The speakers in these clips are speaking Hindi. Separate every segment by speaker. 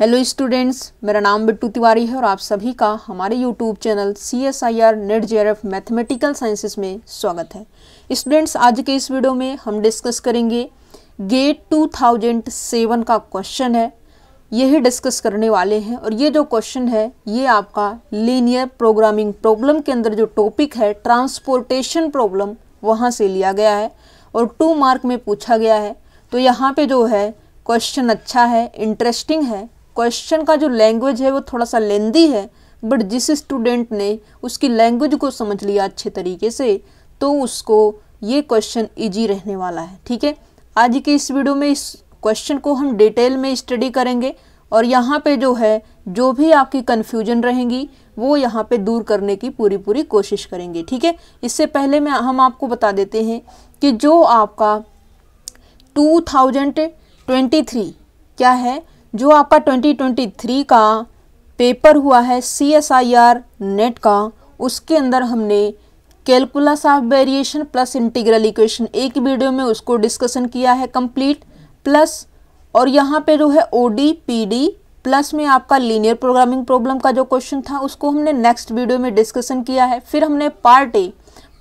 Speaker 1: हेलो स्टूडेंट्स मेरा नाम बिट्टू तिवारी है और आप सभी का हमारे YouTube channel C S I R NET J F mathematical sciences में स्वागत है स्टूडेंट्स आज के इस वीडियो में हम डिस्कस करेंगे गेट 2007 का क्वेश्चन है यही डिस्कस करने वाले हैं और ये जो क्वेश्चन है ये आपका लीनियर प्रोग्रामिंग प्रॉब्लम के अंदर जो टॉपिक है ट्रांसपोर्टेशन प्रॉब्लम वहाँ से लिया गया है और टू मार्क में पूछा गया है तो यहाँ पर जो है क्वेश्चन अच्छा है इंटरेस्टिंग है क्वेश्चन का जो लैंग्वेज है वो थोड़ा सा लेंदी है बट जिस स्टूडेंट ने उसकी लैंग्वेज को समझ लिया अच्छे तरीके से तो उसको ये क्वेश्चन ईजी रहने वाला है ठीक है आज के इस वीडियो में इस क्वेश्चन को हम डिटेल में स्टडी करेंगे और यहाँ पे जो है जो भी आपकी कन्फ्यूजन रहेंगी वो यहाँ पे दूर करने की पूरी पूरी कोशिश करेंगे ठीक है इससे पहले मैं हम आपको बता देते हैं कि जो आपका 2023 क्या है जो आपका 2023 का पेपर हुआ है C S I R NET का उसके अंदर हमने calculus of variation plus integral equation एक वीडियो में उसको डिस्कशन किया है कंप्लीट प्लस और यहाँ पे जो है O D P D plus में आपका लीनियर प्रोग्रामिंग प्रॉब्लम का जो क्वेश्चन था उसको हमने नेक्स्ट वीडियो में डिस्कशन किया है फिर हमने पार्ट ए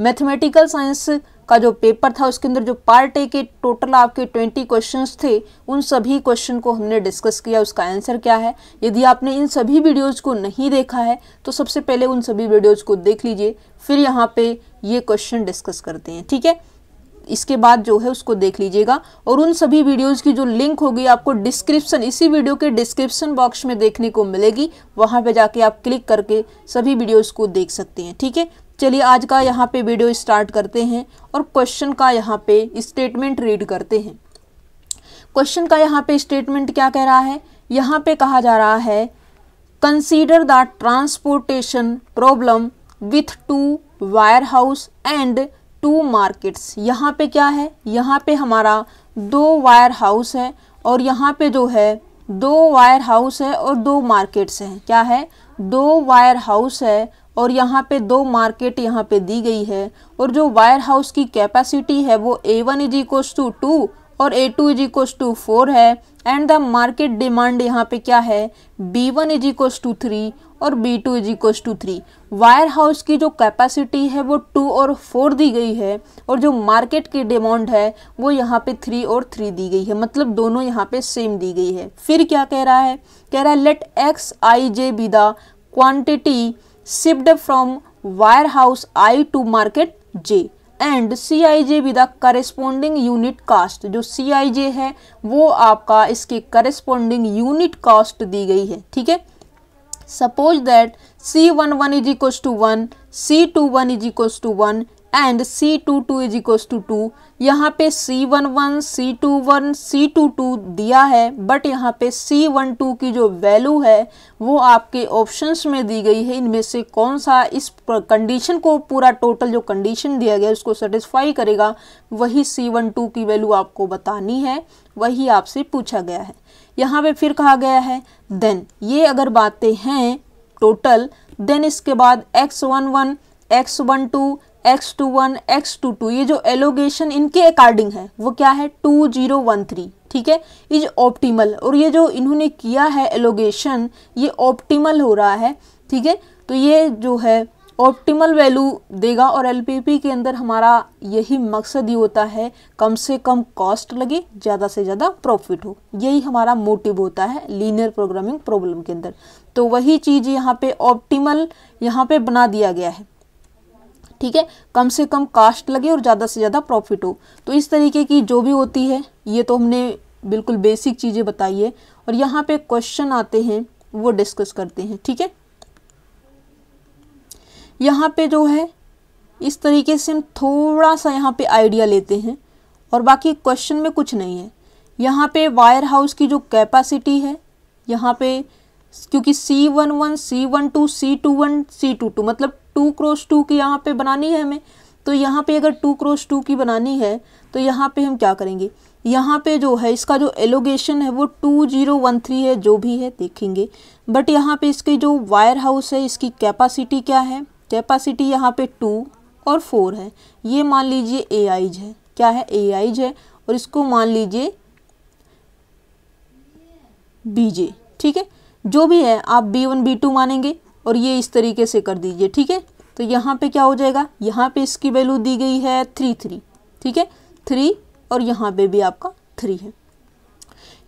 Speaker 1: मैथमेटिकल साइंस का जो पेपर था उसके अंदर जो पार्ट ए के टोटल आपके ट्वेंटी क्वेश्चन थे उन सभी क्वेश्चन को हमने डिस्कस किया उसका आंसर क्या है यदि आपने इन सभी वीडियोज़ को नहीं देखा है तो सबसे पहले उन सभी वीडियोज़ को देख लीजिए फिर यहाँ पे ये क्वेश्चन डिस्कस करते हैं ठीक है इसके बाद जो है उसको देख लीजिएगा और उन सभी वीडियोज़ की जो लिंक होगी आपको डिस्क्रिप्सन इसी वीडियो के डिस्क्रिप्शन बॉक्स में देखने को मिलेगी वहाँ पे जाके आप क्लिक करके सभी वीडियोज़ को देख सकते हैं ठीक है चलिए आज का यहाँ पे वीडियो स्टार्ट करते हैं और क्वेश्चन का यहाँ पे स्टेटमेंट रीड करते हैं क्वेश्चन का यहाँ पे स्टेटमेंट क्या कह रहा है यहाँ पे कहा जा रहा है consider the transportation problem with two warehouse and two markets यहाँ पे क्या है यहाँ पे हमारा दो वायर हाउस है और यहाँ पे जो है दो वायर हाउस है और दो मार्केट्स हैं क्या है दो वायर हाउस है और यहाँ पे दो मार्केट यहाँ पे दी गई है और जो वायर हाउस की कैपेसिटी है वो A one is equal to two और A two is equals to four है एंड द मार्केट डिमांड यहाँ पे क्या है B one is equals to three और B two is equals to three warehouse की जो कैपेसिटी है वो टू और फोर दी गई है और जो मार्केट की डिमांड है वो यहाँ पे थ्री और थ्री दी गई है मतलब दोनों यहाँ पे सेम दी गई है फिर क्या कह रहा है कह रहा है let X I J be the quantity shipped from warehouse I to market J and C I J with corresponding unit cost जो सी आई जे है वो आपका इसके करस्पोंडिंग यूनिट कास्ट दी गई है ठीक है suppose that C one one is equal to one C two one is equal to one and C two two is equals to two यहाँ पे C one one C two one C two two दिया है बट यहाँ पे सी वन टू की जो वैल्यू है वो आपके ऑप्शंस में दी गई है इनमें से कौन सा इस कंडीशन को पूरा टोटल जो कंडीशन दिया गया है उसको सेटिस्फाई करेगा वही सी वन टू की वैल्यू आपको बतानी है वही आपसे पूछा गया है यहाँ पे फिर कहा गया है देन ये अगर बातें हैं टोटल देन इसके बाद X one one X one two X two one X two two ये जो एलोगेशन इनके अकॉर्डिंग है वो क्या है टू जीरो वन थ्री ठीक है इज ऑप्टिमल और ये जो इन्होंने किया है एलोगेशन ये ऑप्टिमल हो रहा है ठीक है तो ये जो है ऑप्टिमल वैल्यू देगा और एल के अंदर हमारा यही मकसद ही होता है कम से कम कॉस्ट लगे ज़्यादा से ज़्यादा प्रॉफिट हो यही हमारा मोटिव होता है लीनियर प्रोग्रामिंग प्रॉब्लम के अंदर तो वही चीज़ यहाँ पे ऑप्टिमल यहाँ पे बना दिया गया है ठीक है कम से कम कास्ट लगे और ज़्यादा से ज़्यादा प्रॉफिट हो तो इस तरीके की जो भी होती है ये तो हमने बिल्कुल बेसिक चीज़ें बताई है और यहाँ पे क्वेश्चन आते हैं वो डिस्कस करते हैं ठीक है यहाँ पे जो है इस तरीके से हम थोड़ा सा यहाँ पे आइडिया लेते हैं और बाकी क्वेश्चन में कुछ नहीं है यहाँ पे वायर हाउस की जो कैपेसिटी है यहाँ पे क्योंकि C one one C one two C two one C two two मतलब टू क्रोस टू की यहाँ पे बनानी है हमें तो यहाँ पे अगर टू क्रोस टू की बनानी है तो यहाँ पे हम क्या करेंगे यहाँ पे जो है इसका जो एलोगेशन है वो टू जीरो वन थ्री है जो भी है देखेंगे बट यहाँ पे इसके जो वायर हाउस है इसकी कैपेसिटी क्या है कैपेसिटी यहाँ पे टू और फोर है ये मान लीजिए ए आईज है क्या है ए आईज है और इसको मान लीजिए बीजे ठीक है जो भी है आप बी वन बी टू मानेंगे और ये इस तरीके से कर दीजिए ठीक है तो यहाँ पे क्या हो जाएगा यहाँ पे इसकी वैल्यू दी गई है थ्री थ्री ठीक है थ्री और यहाँ पे भी आपका थ्री है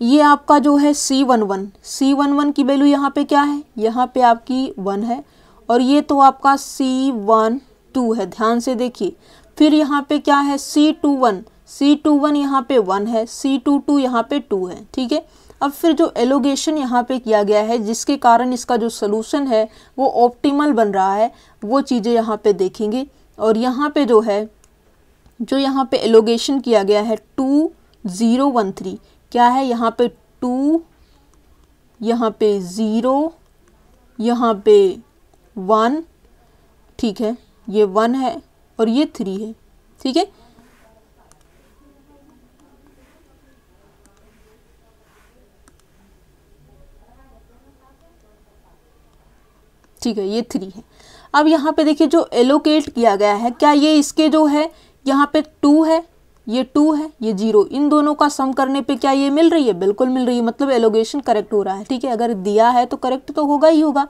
Speaker 1: ये आपका जो है C one one C one one की वैल्यू यहाँ पे क्या है यहाँ पे आपकी वन है और ये तो आपका सी वन टू है ध्यान से देखिए फिर यहाँ पे क्या है C two one C two one यहाँ पे वन है सी टू टू यहाँ पे टू है ठीक है अब फिर जो एलोगेशन यहाँ पे किया गया है जिसके कारण इसका जो सोलूशन है वो ऑप्टिमल बन रहा है वो चीज़ें यहाँ पे देखेंगे और यहाँ पे जो है जो यहाँ पे एलोगेशन किया गया है टू ज़ीरो वन थ्री क्या है यहाँ पे टू यहाँ पे ज़ीरो यहाँ पे वन ठीक है ये वन है और ये थ्री है ठीक है ठीक है ये थ्री है अब यहाँ पे देखिए जो एलोकेट किया गया है क्या ये इसके जो है यहाँ पे टू है ये टू है ये जीरो इन दोनों का सम करने पे क्या ये मिल रही है बिल्कुल मिल रही है मतलब एलोगेशन करेक्ट हो रहा है ठीक है अगर दिया है तो करेक्ट तो होगा ही होगा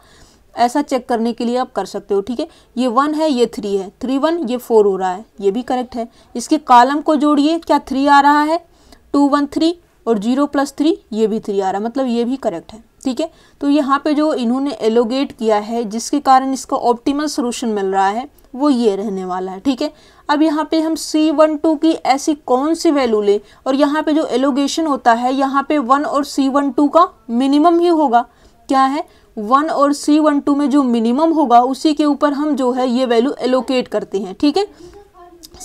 Speaker 1: ऐसा चेक करने के लिए आप कर सकते हो ठीक है ये वन है ये थ्री है थ्री वन ये फोर हो रहा है ये भी करेक्ट है इसके कॉलम को जोड़िए क्या थ्री आ रहा है टू वन थ्री और जीरो प्लस थ्री ये भी थ्री आ रहा है मतलब ये भी करेक्ट है ठीक है तो यहाँ पे जो इन्होंने एलोगेट किया है जिसके कारण इसका ऑप्टिमल सोल्यूशन मिल रहा है वो ये रहने वाला है ठीक है अब यहाँ पे हम सी वन टू की ऐसी कौन सी वैल्यू ले और यहाँ पे जो एलोगेशन होता है यहाँ पे वन और सी वन टू का मिनिमम ही होगा क्या है वन और सी वन टू में जो मिनिमम होगा उसी के ऊपर हम जो है ये वैल्यू एलोकेट करते हैं ठीक है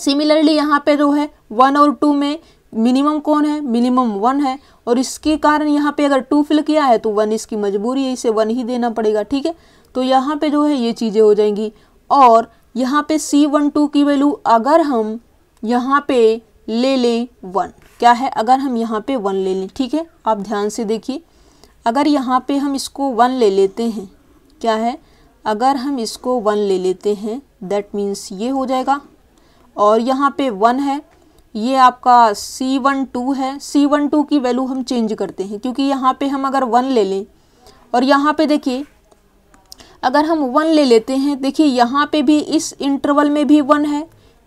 Speaker 1: सिमिलरली यहाँ पे जो है वन और टू में मिनिमम कौन है मिनिमम वन है और इसके कारण यहाँ पे अगर टू फिल किया है तो वन इसकी मजबूरी है इसे वन ही देना पड़ेगा ठीक है तो यहाँ पे जो है ये चीज़ें हो जाएंगी और यहाँ पे सी वन टू की वैल्यू अगर हम यहाँ पे ले लें वन क्या है अगर हम यहाँ पे वन ले लें ठीक है आप ध्यान से देखिए अगर यहाँ पे हम इसको वन ले लेते हैं क्या है अगर हम इसको वन ले लेते हैं दैट मीन्स ये हो जाएगा और यहाँ पे वन है ये आपका सी वन टू है सी वन टू की वैल्यू हम चेंज करते हैं क्योंकि यहाँ पे हम अगर वन ले लें और यहाँ पे देखिए अगर हम वन ले लेते हैं देखिए यहाँ पे भी इस इंटरवल में भी वन है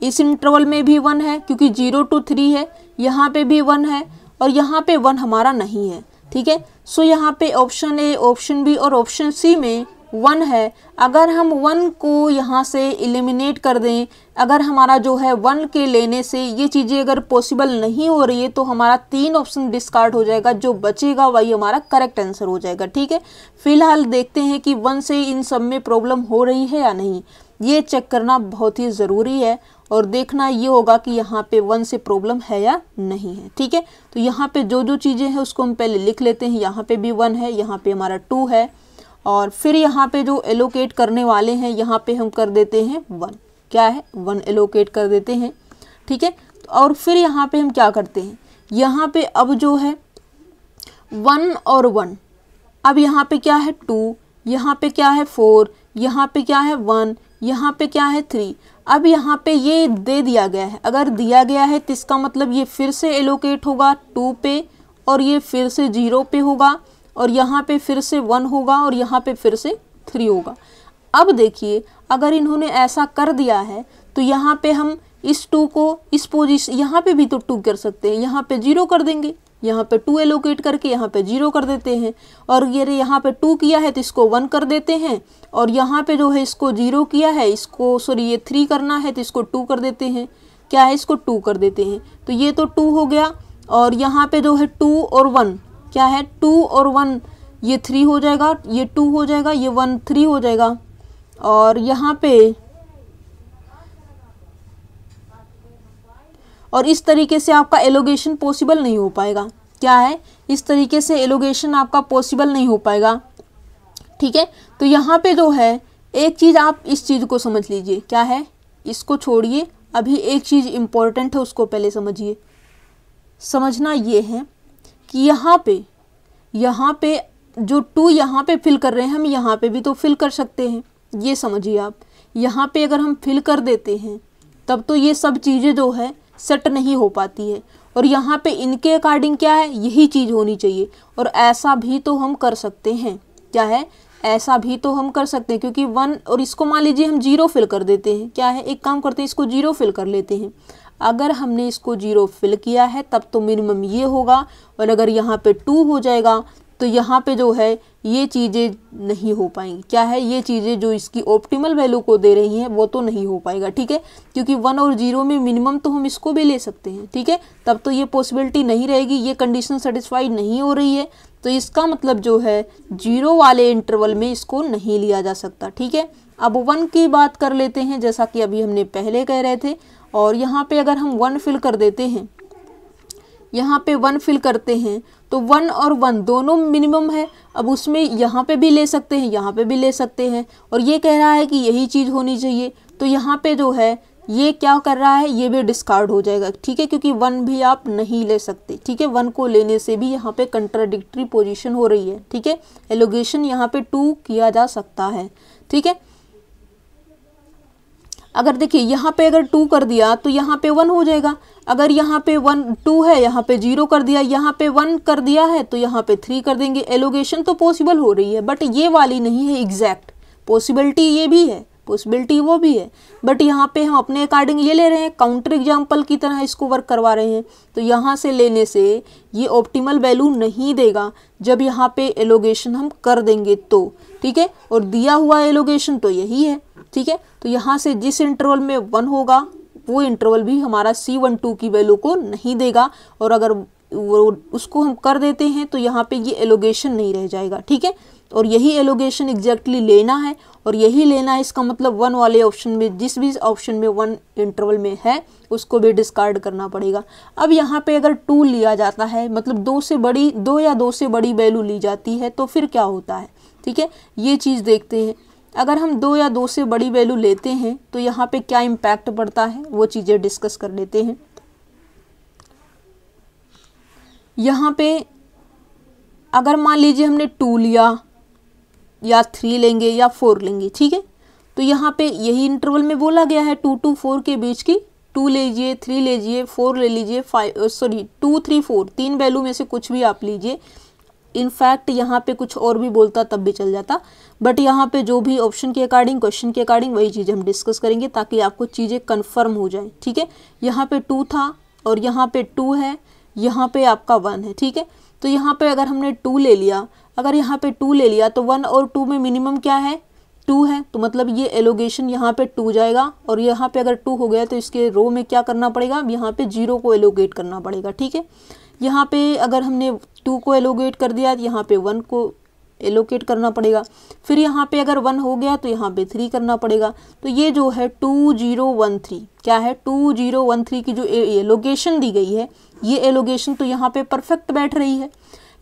Speaker 1: इस इंटरवल में भी वन है क्योंकि जीरो टू थ्री है यहाँ पे भी वन है और यहाँ पे वन हमारा नहीं है ठीक है सो यहाँ पे ऑप्शन ए ऑप्शन बी और ऑप्शन सी में वन है अगर हम वन को यहाँ से एलिमिनेट कर दें अगर हमारा जो है वन के लेने से ये चीज़ें अगर पॉसिबल नहीं हो रही है तो हमारा तीन ऑप्शन डिस्कार्ड हो जाएगा जो बचेगा वही हमारा करेक्ट आंसर हो जाएगा ठीक है फिलहाल देखते हैं कि वन से इन सब में प्रॉब्लम हो रही है या नहीं ये चेक करना बहुत ही ज़रूरी है और देखना ये होगा कि यहाँ पे वन से प्रॉब्लम है या नहीं है ठीक है तो यहाँ पे जो जो चीज़ें हैं उसको हम पहले लिख लेते हैं यहाँ पे भी वन है यहाँ पे हमारा टू है और फिर यहाँ पे जो एलोकेट करने वाले हैं यहाँ पे हम कर देते हैं वन क्या है वन एलोकेट कर देते हैं ठीक है और फिर यहाँ पे हम क्या करते हैं यहाँ पे अब जो है वन और वन अब यहाँ पे क्या है टू यहाँ पे क्या है फोर यहाँ पे क्या है वन यहाँ पे क्या है थ्री अब यहाँ पे ये दे दिया गया है अगर दिया गया है तो इसका मतलब ये फिर से एलोकेट होगा टू पे और ये फिर से जीरो पे होगा और यहाँ पे फिर से वन होगा और यहाँ पे फिर से थ्री होगा अब देखिए अगर इन्होंने ऐसा कर दिया है तो यहाँ पे हम इस टू को इस पोजिशन यहाँ पे भी तो टू कर सकते हैं यहाँ पे जीरो कर देंगे यहाँ पे टू एलोकेट करके यहाँ पे जीरो कर देते हैं और ये यहाँ पे टू किया है तो इसको वन कर देते हैं और यहाँ पे जो है इसको जीरो किया है इसको सॉरी ये थ्री करना है तो इसको टू कर देते हैं क्या है इसको टू कर देते हैं तो ये तो टू हो गया और यहाँ पे जो है टू और वन क्या है टू और वन ये थ्री हो जाएगा ये टू हो जाएगा ये वन थ्री हो जाएगा और यहाँ पे और इस तरीके से आपका एलोगेशन पॉसिबल नहीं हो पाएगा क्या है इस तरीके से एलोगेशन आपका पॉसिबल नहीं हो पाएगा ठीक है तो यहाँ पे जो है एक चीज़ आप इस चीज़ को समझ लीजिए क्या है इसको छोड़िए अभी एक चीज़ इम्पोर्टेंट है उसको पहले समझिए समझना ये है कि यहाँ पे यहाँ पे जो टू यहाँ पे फिल कर रहे हैं हम यहाँ पे भी तो फिल कर सकते हैं ये समझिए आप यहाँ पे अगर हम फिल कर देते हैं तब तो ये सब चीज़ें जो है सेट नहीं हो पाती है और यहाँ पे इनके अकॉर्डिंग क्या है यही चीज़ होनी चाहिए और ऐसा भी तो हम कर सकते हैं क्या है ऐसा भी तो हम कर सकते हैं क्योंकि वन और इसको मान लीजिए हम जीरो फिल कर देते हैं क्या है एक काम करते हैं इसको जीरो फिल कर लेते हैं अगर हमने इसको जीरो फिल किया है तब तो मिनिमम ये होगा और अगर यहाँ पे टू हो जाएगा तो यहाँ पे जो है ये चीज़ें नहीं हो पाएंगी क्या है ये चीज़ें जो इसकी ऑप्टिमल वैल्यू को दे रही हैं वो तो नहीं हो पाएगा ठीक है क्योंकि वन और जीरो में मिनिमम तो हम इसको भी ले सकते हैं ठीक है तब तो ये पॉसिबिलिटी नहीं रहेगी ये कंडीशन सेटिस्फाई नहीं हो रही है तो इसका मतलब जो है जीरो वाले इंटरवल में इसको नहीं लिया जा सकता ठीक है अब वन की बात कर लेते हैं जैसा कि अभी हमने पहले कह रहे थे और यहाँ पे अगर हम वन फिल कर देते हैं यहाँ पे वन फिल करते हैं तो वन और वन दोनों मिनिमम है अब उसमें यहाँ पे भी ले सकते हैं यहाँ पे भी ले सकते हैं और ये कह रहा है कि यही चीज़ होनी चाहिए तो यहाँ पे जो है ये क्या कर रहा है ये भी डिस्कार्ड हो जाएगा ठीक है क्योंकि वन भी आप नहीं ले सकते ठीक है वन को लेने से भी यहाँ पे कंट्राडिक्ट्री पोजिशन हो रही है ठीक है एलोगेशन यहाँ पे टू किया जा सकता है ठीक है अगर देखिए यहाँ पे अगर टू कर दिया तो यहाँ पे वन हो जाएगा अगर यहाँ पे वन टू है यहाँ पे जीरो कर दिया यहाँ पे वन कर दिया है तो यहाँ पे थ्री कर देंगे एलोगेशन तो पॉसिबल हो रही है बट ये वाली नहीं है एग्जैक्ट पॉसिबिलिटी ये भी है पॉसिबिलिटी वो भी है बट यहाँ पे हम अपने अकॉर्डिंग ये ले रहे हैं काउंटर एग्जाम्पल की तरह इसको वर्क करवा रहे हैं तो यहाँ से लेने से ये ऑप्टिमल वैल्यू नहीं देगा जब यहाँ पे एलोगेशन हम कर देंगे तो ठीक है और दिया हुआ एलोगेशन तो यही है ठीक है तो यहाँ से जिस इंटरवल में वन होगा वो इंटरवल भी हमारा सी वन टू की वैल्यू को नहीं देगा और अगर वो उसको हम कर देते हैं तो यहाँ पे ये एलोगेशन नहीं रह जाएगा ठीक है और यही एलोगेशन एग्जैक्टली लेना है और यही लेना है इसका मतलब वन वाले ऑप्शन में जिस भी ऑप्शन में वन इंटरवल में है उसको भी डिस्कार्ड करना पड़ेगा अब यहाँ पे अगर टू लिया जाता है मतलब दो से बड़ी दो या दो से बड़ी वैल्यू ली जाती है तो फिर क्या होता है ठीक है ये चीज़ देखते हैं अगर हम दो या दो से बड़ी वैल्यू लेते हैं तो यहाँ पे क्या इम्पैक्ट पड़ता है वो चीज़ें डिस्कस कर लेते हैं यहाँ पे अगर मान लीजिए हमने टू लिया या थ्री लेंगे या फोर लेंगे ठीक है तो यहाँ पे यही इंटरवल में बोला गया है टू टू फोर के बीच की टू लीजिए थ्री लीजिए फोर ले लीजिए five sorry two three four तीन वैल्यू में से कुछ भी आप लीजिए इनफैक्ट यहाँ पे कुछ और भी बोलता तब भी चल जाता बट यहाँ पे जो भी ऑप्शन के अकॉर्डिंग क्वेश्चन के अकॉर्डिंग वही चीज़ हम डिस्कस करेंगे ताकि आपको चीज़ें कन्फर्म हो जाए ठीक है यहाँ पे टू था और यहाँ पे टू है यहाँ पे आपका वन है ठीक है तो यहाँ पे अगर हमने टू ले लिया अगर यहाँ पे टू ले लिया तो वन और टू में मिनिमम क्या है टू है तो मतलब ये एलोगेशन यहाँ पे टू जाएगा और यहाँ पे अगर टू हो गया तो इसके रो में क्या करना पड़ेगा यहाँ पे जीरो को एलोगेट करना पड़ेगा ठीक है यहाँ पे अगर हमने टू को एलोकेट कर दिया तो यहाँ पे वन को एलोकेट करना पड़ेगा फिर यहाँ पे अगर वन हो गया तो यहाँ पे थ्री करना पड़ेगा तो ये जो है टू जीरो वन थ्री क्या है टू जीरो वन थ्री की जो एलोकेशन दी गई है ये एलोकेशन तो यहाँ पे परफेक्ट बैठ रही है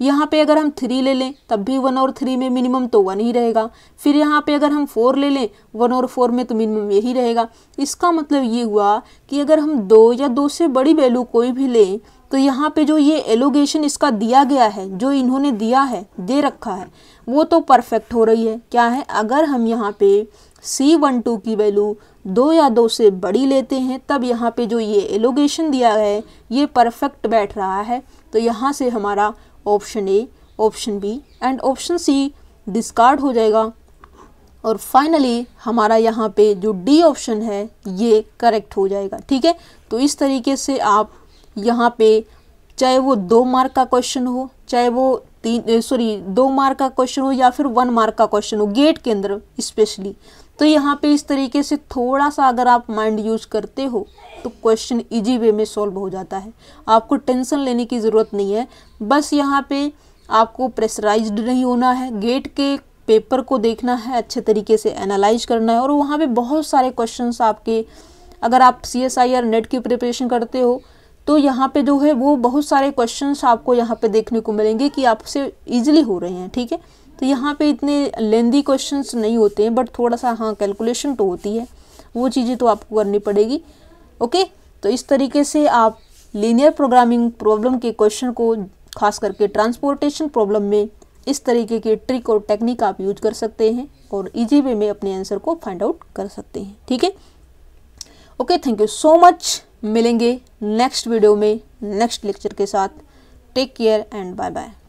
Speaker 1: यहाँ पे अगर हम थ्री ले लें तब भी वन और थ्री में मिनिमम तो वन ही रहेगा फिर यहाँ पे अगर हम फोर ले लें वन और फोर में तो मिनिमम यही रहेगा इसका मतलब ये हुआ कि अगर हम दो या दो से बड़ी वैल्यू कोई भी लें तो यहाँ पे जो ये एलोगेशन इसका दिया गया है जो इन्होंने दिया है दे रखा है वो तो परफेक्ट हो रही है क्या है अगर हम यहाँ पे सी वन टू की वैल्यू दो या दो से बड़ी लेते हैं तब यहाँ पे जो ये एलोगेशन दिया है ये परफेक्ट बैठ रहा है तो यहाँ से हमारा option A option B and option C discard हो जाएगा और फाइनली हमारा यहाँ पे जो डी ऑप्शन है ये करेक्ट हो जाएगा ठीक है तो इस तरीके से आप यहाँ पे चाहे वो दो मार्क का क्वेश्चन हो चाहे वो तीन सॉरी दो मार्क का क्वेश्चन हो या फिर वन मार्क का क्वेश्चन हो गेट के अंदर स्पेशली तो यहाँ पे इस तरीके से थोड़ा सा अगर आप माइंड यूज करते हो तो क्वेश्चन इजी वे में सॉल्व हो जाता है आपको टेंशन लेने की ज़रूरत नहीं है बस यहाँ पे आपको प्रेसराइज नहीं होना है गेट के पेपर को देखना है अच्छे तरीके से एनालाइज करना है और वहाँ पर बहुत सारे क्वेश्चन आपके अगर आप C S I R NET की प्रिपरेशन करते हो तो यहाँ पे जो है वो बहुत सारे क्वेश्चन आपको यहाँ पे देखने को मिलेंगे कि आपसे ईजिली हो रहे हैं ठीक है तो यहाँ पे इतने लेंदी क्वेश्चन नहीं होते हैं बट थोड़ा सा हाँ कैलकुलेशन तो होती है वो चीज़ें तो आपको करनी पड़ेगी ओके तो इस तरीके से आप लीनियर प्रोग्रामिंग प्रॉब्लम के क्वेश्चन को खास करके ट्रांसपोर्टेशन प्रॉब्लम में इस तरीके के ट्रिक और टेक्निक आप यूज कर सकते हैं और इजी वे में अपने आंसर को फाइंड आउट कर सकते हैं ठीक है okay thank you so much मिलेंगे नेक्स्ट वीडियो में नेक्स्ट लेक्चर के साथ take care and bye bye